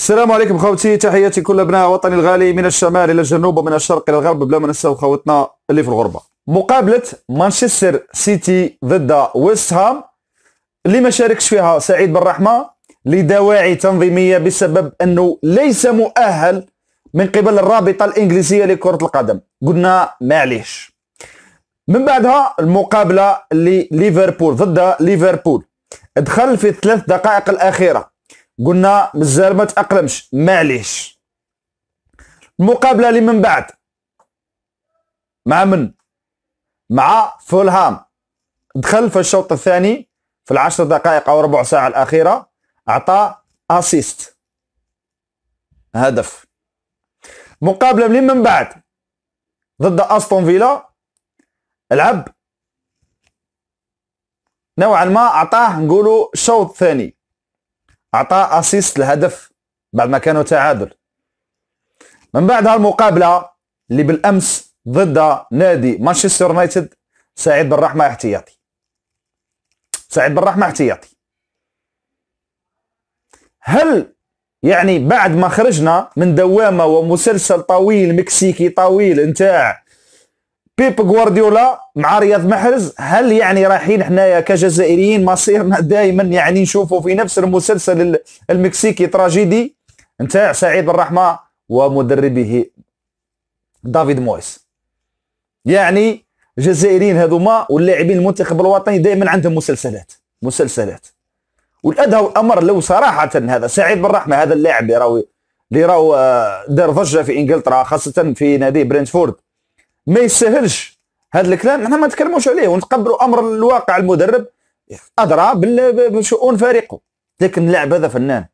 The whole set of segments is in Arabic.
السلام عليكم خوتي تحياتي كل ابناء وطني الغالي من الشمال الى الجنوب ومن الشرق الى الغرب بلا ما ننساو خوتنا اللي في الغربه مقابله مانشستر سيتي ضد ويست هام اللي ما شاركش فيها سعيد بن رحمه لدواعي تنظيميه بسبب انه ليس مؤهل من قبل الرابطه الانجليزيه لكره القدم قلنا معليش من بعدها المقابله لليفربول ضد ليفربول دخل في الثلاث دقائق الاخيره قلنا مازال ما تاقلمش معليش المقابله اللي من بعد مع من مع فولهام دخل في الشوط الثاني في العشر دقائق او ربع ساعه الاخيره اعطى اسيست هدف مقابله من من بعد ضد استون فيلا لعب نوعا ما اعطاه نقولوا شوط ثاني اعطى اسيست الهدف بعد ما كانوا تعادل من بعد هالمقابله اللي بالامس ضد نادي مانشستر يونايتد سعيد بن رحمه احتياطي سعيد بن رحمه احتياطي هل يعني بعد ما خرجنا من دوامه ومسلسل طويل مكسيكي طويل نتاع بيب غوارديولا مع رياض محرز هل يعني رايحين حنايا كجزائريين مصيرنا دائما يعني نشوفوا في نفس المسلسل المكسيكي تراجيدي نتاع سعيد الرحمه ومدربه دافيد مويس يعني الجزائريين هذوما واللاعبين المنتخب الوطني دائما عندهم مسلسلات مسلسلات والادهى الامر لو صراحه هذا سعيد بالرحمه هذا اللاعب اللي راهو اللي راهو آه، دار ضجه في انجلترا خاصه في نادي برينتفورد ما يسهلش هذا الكلام احنا ما نتكلموش عليه ونتقبلوا امر الواقع المدرب ادرى بشؤون فريقه لكن اللاعب هذا فنان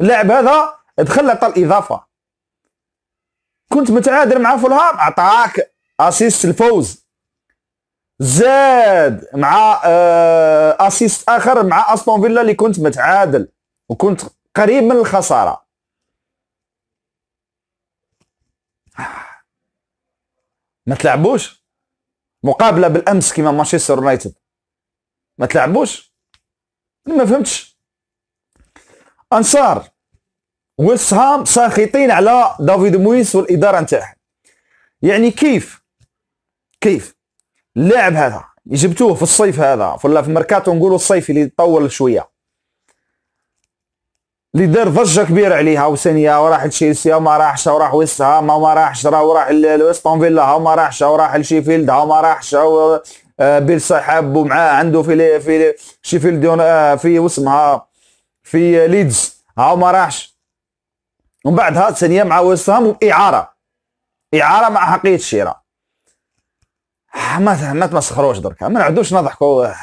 اللاعب هذا دخل عطى الاضافه كنت متعادل مع فولهام عطاك اسيست الفوز زاد مع اسيست آه، اخر مع استون فيلا اللي كنت متعادل وكنت قريب من الخساره ما تلعبوش مقابله بالامس كيما مانشستر يونايتد ما تلعبوش أنا ما فهمتش انصار وسهام ساخطين على دافيد مويس والاداره نتاعها يعني كيف كيف اللاعب هذا جبتوه في الصيف هذا ولا في الميركاتو نقولوا الصيف اللي طول شويه اللي دار ضجه كبيره عليها وثانيه وراح لتشيلسي وما راحش وراح ويست هام وما راحش راه وراح لويستون فيلا وما راحش وراح لشيفيلد وما راحش آه، بيل صاحب ومعاه عنده في لي في شيفيلد آه، في وسمها في ليدز هاو ما راحش ومن بعدها ثانيه مع ويست هام اعاره اعاره مع حقيه الشراء ما ما تمسخروش دركا ما نعدوش نضحكوا آه،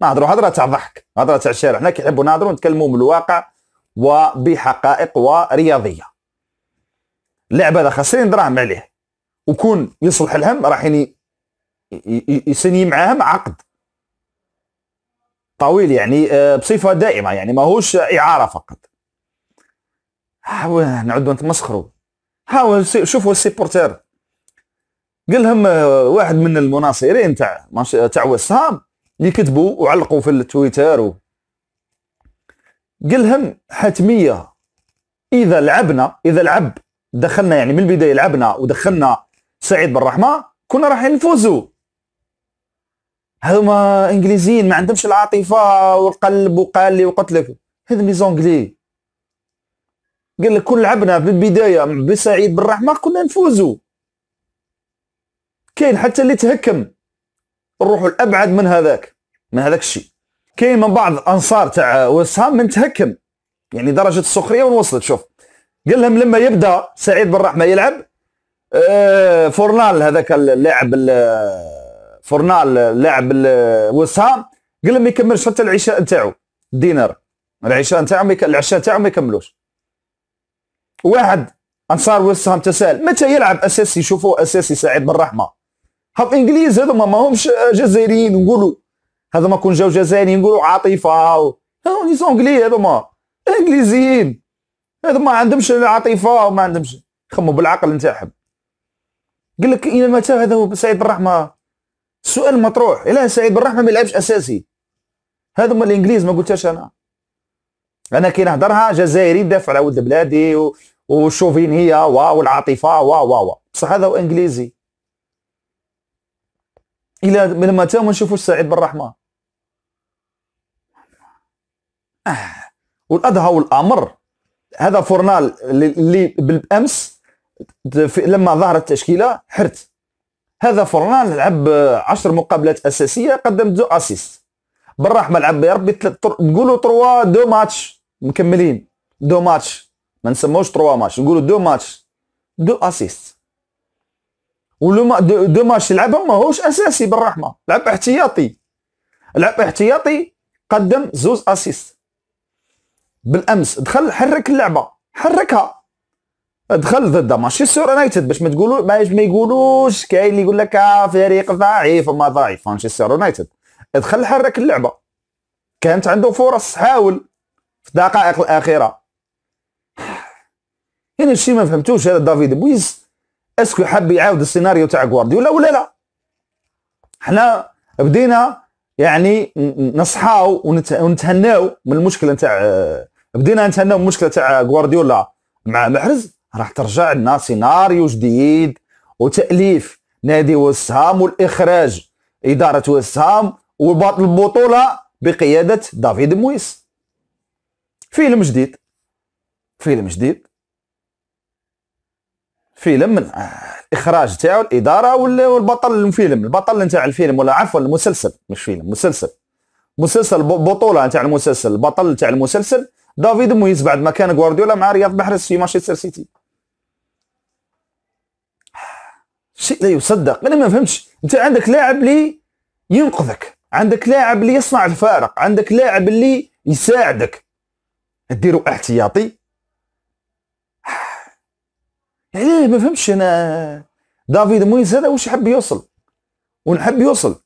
نهضروا هضره تاع ضحك هضره تاع الشارع حنا كيحبوا نهضروا نتكلموا من الواقع وبحقائق ورياضيه اللعبة هذا خسرين دراهم عليه وكون يصلح لهم راح يسني معاهم عقد طويل يعني آه، بصفه دائمه يعني ماهوش اعاره فقط حاول نعودوا نتمسخرو هاو شوفوا السيبورتير قال لهم آه، واحد من المناصرين تاع تاع وسام اللي كتبوا وعلقوا في التويتر لهم حتميه اذا لعبنا اذا لعب دخلنا يعني من البدايه لعبنا ودخلنا سعيد بالرحمه كنا رايحين نفوزوا هذوما انجليزيين ما عندهمش العاطفه والقلب وقال لي وقلت لك هذو لي زونجلي قال لك كون لعبنا في البدايه بسعيد بالرحمه كنا نفوزوا كاين حتى اللي تهكم نروحوا الابعد من هذاك من هذاك الشيء كاين من بعض انصار تاع ويست من منتهكم يعني درجه السخريه وين وصلت شوف قال لهم لما يبدا سعيد بن رحمه يلعب آه، فورنال هذاك اللاعب فورنال اللاعب ويست قال لهم ما يكملش حتى العشاء نتاعو دينار العشاء نتاعو العشاء نتاعو ما يكملوش واحد انصار ويست تسال متى يلعب اساسي شوفوا اساسي سعيد بن رحمه هاو انجليز هذوما ماهمش جزائريين نقولوا هذا ما كون جاو جزائريين نقولوا عاطفه و... هذو نيسون انجلي هذو ما انجليزيين هذو ما عندهمش عاطفه وما عندهمش خموا بالعقل نتاعهم قال لك الى متى هذا هو سعيد بالرحمه السؤال مطروح الا سعيد بالرحمه ما يلعبش اساسي هذو الانجليز ما قلتهاش انا انا كي نهضرها جزائري دافع على ولد بلادي و... هي و... العاطفه و و و بصح هذا هو انجليزي الى من متى ما نشوفوش سعيد بالرحمه والادهى والامر هذا فورنال اللي بالامس لما ظهرت التشكيله حرت هذا فورنال لعب 10 مقابلات اساسيه قدم دو اسيست بالرحمه لعب يا ربي نقولوا تروا دو ماتش مكملين دو ماتش ما نسموش تروا ماتش نقولوا دو ماتش دو اسيست ولو دو, دو ماتش يلعبهم ماهوش اساسي بالرحمه لعب احتياطي لعب احتياطي قدم زوز اسيست بالامس دخل حرك اللعبه حركها دخل ضد مانشستر يونايتد باش ما تقولوا ما يقولوش كاين اللي يقول لك آه، فريق ضعيف وما ضعيف مانشستر يونايتد دخل حرك اللعبه كانت عنده فرص حاول في الدقائق الاخيره يعني الشيء ما فهمتوش هذا دافيد بويز اسكو حب يعاود السيناريو تاع غوارديولا ولا لا حنا بدينا يعني نصحاو ونتهناو من المشكله تاع آه، بدينا نتهناو مشكلة تاع غوارديولا مع محرز راح ترجع لنا سيناريو جديد وتاليف نادي وسام والاخراج اداره وسام وباطل البطوله بقياده دافيد مويس فيلم جديد فيلم جديد فيلم من الاخراج تاعو الاداره والبطل الفيلم البطل نتاع الفيلم ولا عفوا المسلسل مش فيلم مسلسل مسلسل بطوله نتاع المسلسل البطل نتاع المسلسل دافيد مويز بعد ما كان جوارديولا مع رياض محرز في مانشستر سيتي شيء لا يصدق انا ما فهمتش انت عندك لاعب لي ينقذك عندك لاعب اللي يصنع الفارق عندك لاعب اللي يساعدك ديروا احتياطي يعني ما فهمتش انا دافيد مويز هذا واش يحب يوصل ونحب يوصل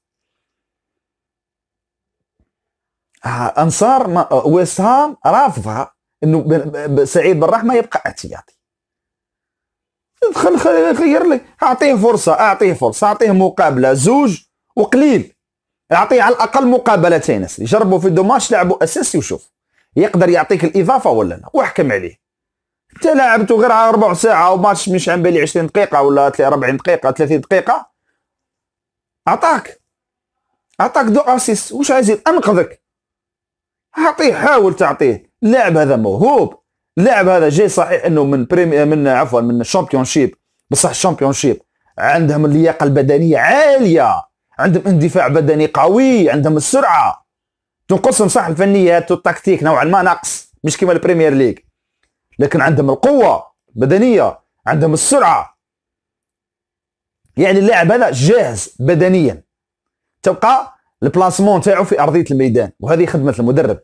انصار وسام رافضها انه سعيد بن رحمه يبقى خل خل خير لي اعطيه فرصه اعطيه فرصه اعطيه مقابله زوج وقليل اعطيه على الاقل مقابلتين جربوا في الدوماتش لعبوا اساسي وشوف يقدر يعطيك الاضافه ولا لا واحكم عليه انت لعبته غير على ربع ساعه وماتش مش عم بالي 20 دقيقه ولا 40 دقيقه 30 دقيقه اعطاك اعطاك دو اسيس واش عايز انقذك اعطيه حاول تعطيه اللاعب هذا موهوب اللاعب هذا جاي صحيح انه من بريمي من عفوا من الشامبيون شيب بصح الشامبيون شيب عندهم اللياقه البدنيه عاليه عندهم اندفاع بدني قوي عندهم السرعه تنقصهم صح الفنيات والتكتيك نوعا ما نقص مش كيما البريمير ليج لكن عندهم القوه بدنيه عندهم السرعه يعني اللاعب هذا جاهز بدنيا تبقى البلاسمون تاعو في ارضيه الميدان وهذه خدمه المدرب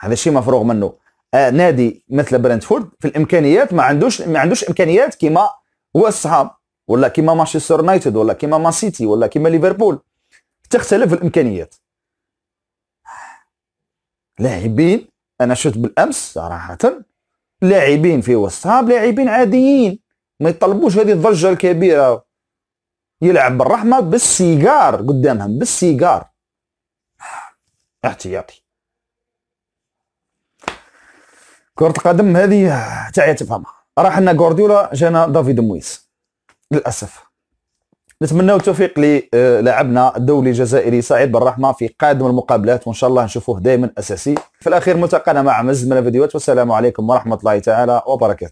هذا الشيء مفروغ منه آه نادي مثل برنتفورد في الامكانيات ما عندوش ما عندوش امكانيات كيما هو ولا كيما مانشستر يونايتد ولا كيما مان سيتي ولا كيما ليفربول تختلف الامكانيات لاعبين انا شفت بالامس صراحه لاعبين في وسط لاعبين عاديين ما يطلبوش هذه الضجه الكبيره يلعب بالرحمه بالسيجار قدامهم بالسيجار احتياطي كرة قدم هذه تعيا تفهمها راح لنا غوارديولا جانا دافيد مويس للاسف نتمنى التوفيق للاعبنا الدولي الجزائري سعيد بالرحمه في قادم المقابلات وان شاء الله نشوفوه دائما اساسي في الاخير ملتقانا مع مزيد من الفيديوهات والسلام عليكم ورحمه الله تعالى وبركاته